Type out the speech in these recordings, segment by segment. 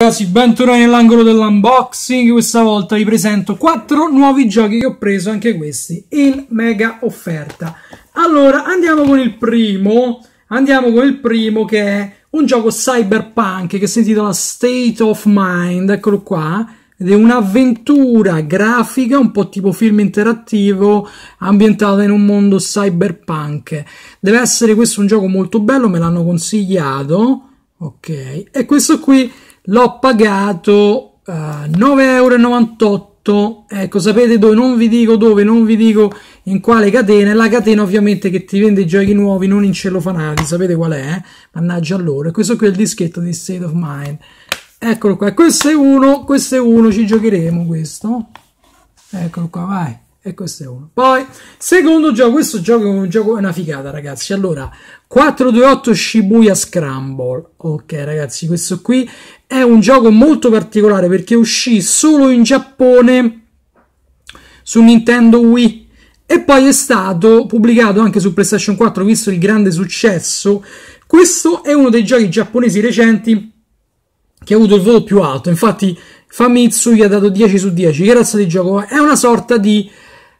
Ragazzi, bentornati nell'angolo dell'unboxing. Questa volta vi presento 4 nuovi giochi che ho preso, anche questi, in mega offerta. Allora, andiamo con il primo. Andiamo con il primo che è un gioco cyberpunk che si intitola State of Mind, eccolo qua. Ed è un'avventura grafica, un po' tipo film interattivo, ambientata in un mondo cyberpunk. Deve essere questo un gioco molto bello, me l'hanno consigliato. Ok, e questo qui l'ho pagato uh, euro. Ecco, sapete dove? Non vi dico dove, non vi dico in quale catena. È la catena ovviamente che ti vende i giochi nuovi, non in cellofanati. Sapete qual è? Eh? Mannaggia loro. E questo qui è il dischetto di State of Mind. Eccolo qua. Questo è uno, questo è uno. Ci giocheremo questo. Eccolo qua, vai e questo è uno. Poi, secondo gioco, questo gioco è un gioco, è una figata, ragazzi. Allora, 428 Shibuya Scramble. Ok, ragazzi, questo qui è un gioco molto particolare perché uscì solo in Giappone su Nintendo Wii e poi è stato pubblicato anche su PlayStation 4 visto il grande successo. Questo è uno dei giochi giapponesi recenti che ha avuto il voto più alto. Infatti Famitsu gli ha dato 10 su 10. Che razza di gioco è? una sorta di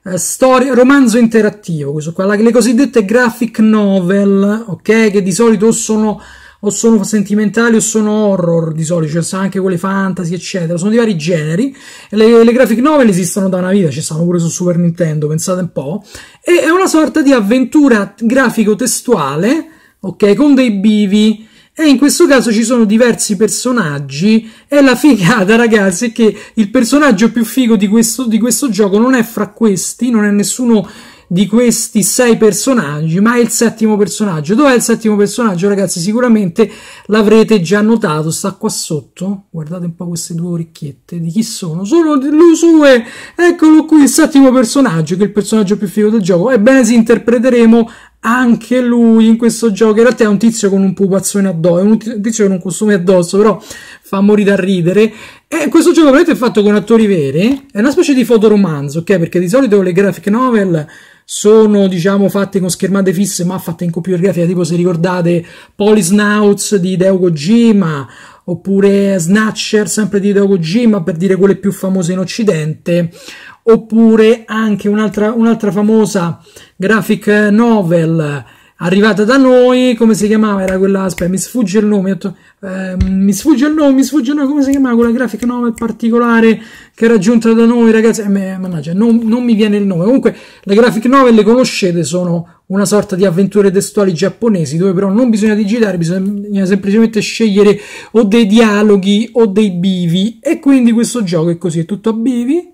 eh, storia, romanzo interattivo, questo qua, le cosiddette graphic novel, ok? Che di solito sono o sono sentimentali o sono horror di solito, cioè sono anche quelle fantasy, eccetera. Sono di vari generi. Le, le graphic novel esistono da una vita, ci stanno pure su Super Nintendo, pensate un po'. E è una sorta di avventura grafico-testuale, ok, con dei bivi. E in questo caso ci sono diversi personaggi. E la figata, ragazzi, è che il personaggio più figo di questo, di questo gioco non è fra questi, non è nessuno di questi sei personaggi, ma è il settimo personaggio. Dov'è il settimo personaggio, ragazzi? Sicuramente l'avrete già notato, sta qua sotto. Guardate un po' queste due orecchiette, di chi sono? Sono lo sue! Eccolo qui, il settimo personaggio, che è il personaggio più figo del gioco. Ebbene, si interpreteremo anche lui in questo gioco. In realtà è un tizio con un pupazzone addosso, è un tizio con un costume addosso, però fa morire da ridere. E questo gioco veramente è fatto con attori veri, è una specie di fotoromanzo, ok? Perché di solito le graphic novel sono, diciamo, fatte con schermate fisse, ma fatte in computer grafica, tipo se ricordate Poli Snouts di Deo Kojima, oppure Snatcher sempre di Deo Kojima, per dire quelle più famose in Occidente oppure anche un'altra, un'altra famosa graphic novel arrivata da noi, come si chiamava? Era quella, aspetta, mi sfugge il nome, eh, mi sfugge il nome, mi sfugge il nome, come si chiamava quella graphic novel particolare che era giunta da noi, ragazzi? Eh, mannaggia, non, non, mi viene il nome. Comunque, le graphic novel le conoscete, sono una sorta di avventure testuali giapponesi, dove però non bisogna digitare, bisogna semplicemente scegliere o dei dialoghi o dei bivi, e quindi questo gioco è così, è tutto a bivi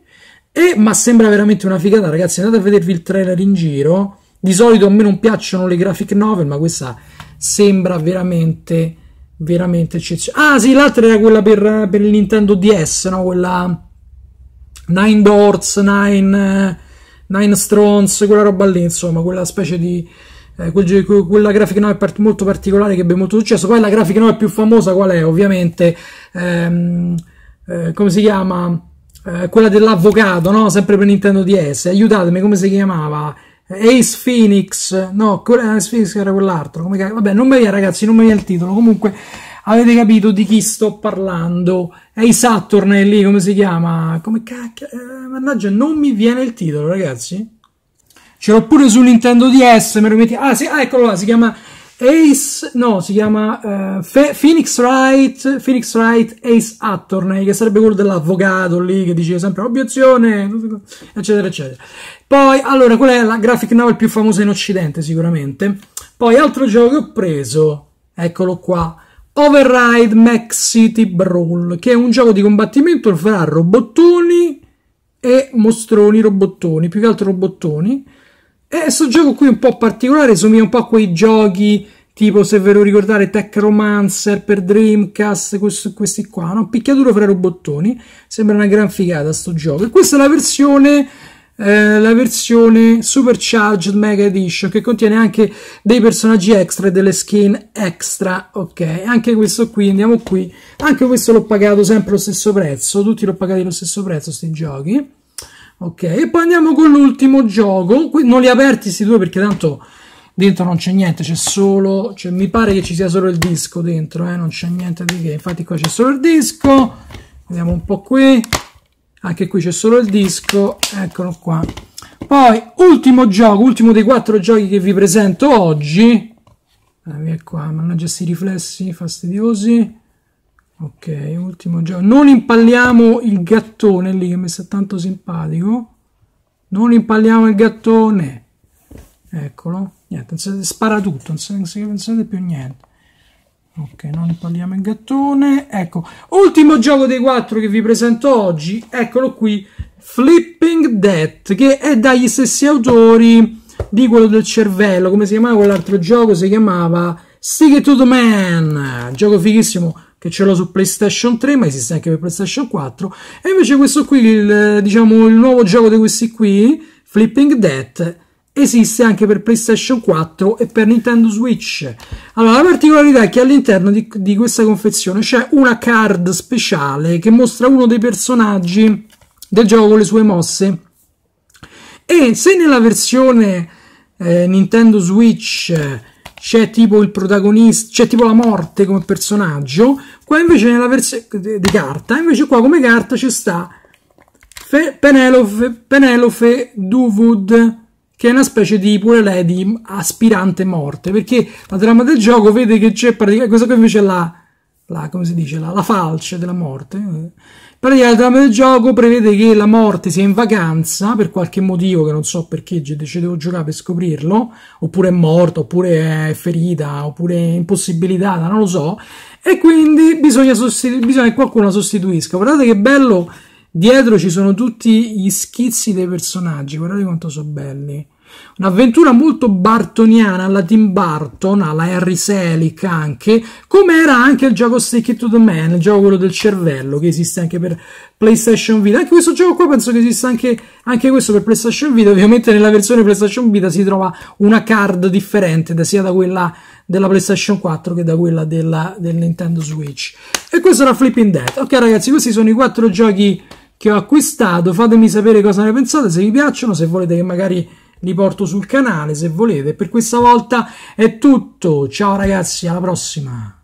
e, ma sembra veramente una figata, ragazzi. Andate a vedervi il trailer in giro. Di solito a me non piacciono le graphic novel, ma questa sembra veramente, veramente eccezionale. Ah, sì, l'altra era quella per, per il Nintendo DS, no? Quella Nine Doors, Nine, Nine Strons, quella roba lì, insomma, quella specie di. Eh, quella grafica novel part- molto particolare che ebbe molto successo. Poi la grafica novel più famosa qual è? Ovviamente, ehm, eh, come si chiama? Eh, quella dell'avvocato, no? Sempre per Nintendo DS. Aiutatemi, come si chiamava? Ace Phoenix, no, Ace Phoenix era quell'altro. Come... Vabbè, non mi viene, ragazzi, non mi viene il titolo. Comunque, avete capito di chi sto parlando. Ace Saturn è lì, come si chiama? Come cacchio? Eh, mannaggia, non mi viene il titolo, ragazzi. Ce l'ho pure su Nintendo DS. Me lo metti... Ah, sì, ah, eccolo là, si chiama Ace, no, si chiama uh, Phoenix Wright, Phoenix Wright Ace Attorney, che sarebbe quello dell'avvocato lì che dice sempre obiezione, eccetera, eccetera. Poi, allora, quella è la graphic novel più famosa in Occidente, sicuramente. Poi, altro gioco che ho preso, eccolo qua, Override Max City Brawl, che è un gioco di combattimento fra robottoni e mostroni robottoni, più che altro robottoni e eh, questo gioco qui è un po' particolare, somiglia un po' a quei giochi tipo, se ve lo ricordate, Tech Romancer per Dreamcast, questo, questi qua, no? Picchiaduro fra robottoni, sembra una gran figata sto gioco. E questa è la versione... Eh, la versione Supercharged Mega Edition che contiene anche dei personaggi extra e delle skin extra ok anche questo qui andiamo qui anche questo l'ho pagato sempre allo stesso prezzo tutti l'ho pagato allo stesso prezzo sti giochi Ok, e poi andiamo con l'ultimo gioco. non li aperti questi due perché tanto dentro non c'è niente, c'è solo... Cioè, mi pare che ci sia solo il disco dentro, eh? non c'è niente di che. Infatti qua c'è solo il disco. Vediamo un po' qui. Anche qui c'è solo il disco. Eccolo qua. Poi, ultimo gioco, ultimo dei quattro giochi che vi presento oggi. Ah, qua, mannaggia questi riflessi fastidiosi. Ok, ultimo gioco. Non impalliamo il gattone lì che mi sta tanto simpatico. Non impalliamo il gattone. Eccolo. Niente, spara tutto, non si, pensate più niente. Ok, non impalliamo il gattone. Ecco, ultimo gioco dei quattro che vi presento oggi. Eccolo qui, Flipping Death, che è dagli stessi autori di quello del cervello. Come si chiamava quell'altro gioco? Si chiamava Stick to the Man. Gioco fighissimo che ce l'ho su PlayStation 3, ma esiste anche per PlayStation 4. E invece questo qui, il, eh, diciamo, il nuovo gioco di questi qui, Flipping Death, esiste anche per PlayStation 4 e per Nintendo Switch. Allora, la particolarità è che all'interno di, di questa confezione c'è una card speciale che mostra uno dei personaggi del gioco con le sue mosse. E se nella versione eh, Nintendo Switch c'è tipo il protagonista, c'è tipo la morte come personaggio, qua invece nella versione di carta, invece qua come carta ci sta Fe Penelope, Penelope Duwood, che è una specie di pure lei di aspirante morte, perché la trama del gioco vede che c'è praticamente, questa qua invece è la, la, come si dice, la, la falce della morte, Praticamente la trama del gioco prevede che la morte sia in vacanza per qualche motivo che non so perché decidevo giocare per scoprirlo, oppure è morta, oppure è ferita, oppure è impossibilitata, non lo so, e quindi bisogna, sostitu- bisogna che qualcuno la sostituisca. Guardate che bello, dietro ci sono tutti gli schizzi dei personaggi, guardate quanto sono belli. Un'avventura molto bartoniana alla Tim Burton, alla Harry Selick anche, come era anche il gioco Stick It to the Man, il gioco quello del cervello che esiste anche per PlayStation Vita. Anche ecco, questo gioco qua penso che esista anche, anche questo per PlayStation Vita. Ovviamente nella versione PlayStation Vita si trova una card differente da, sia da quella della PlayStation 4 che da quella della, del Nintendo Switch. E questo era Flipping Dead. Ok ragazzi, questi sono i quattro giochi che ho acquistato. Fatemi sapere cosa ne pensate, se vi piacciono, se volete che magari li porto sul canale se volete. Per questa volta è tutto. Ciao ragazzi, alla prossima.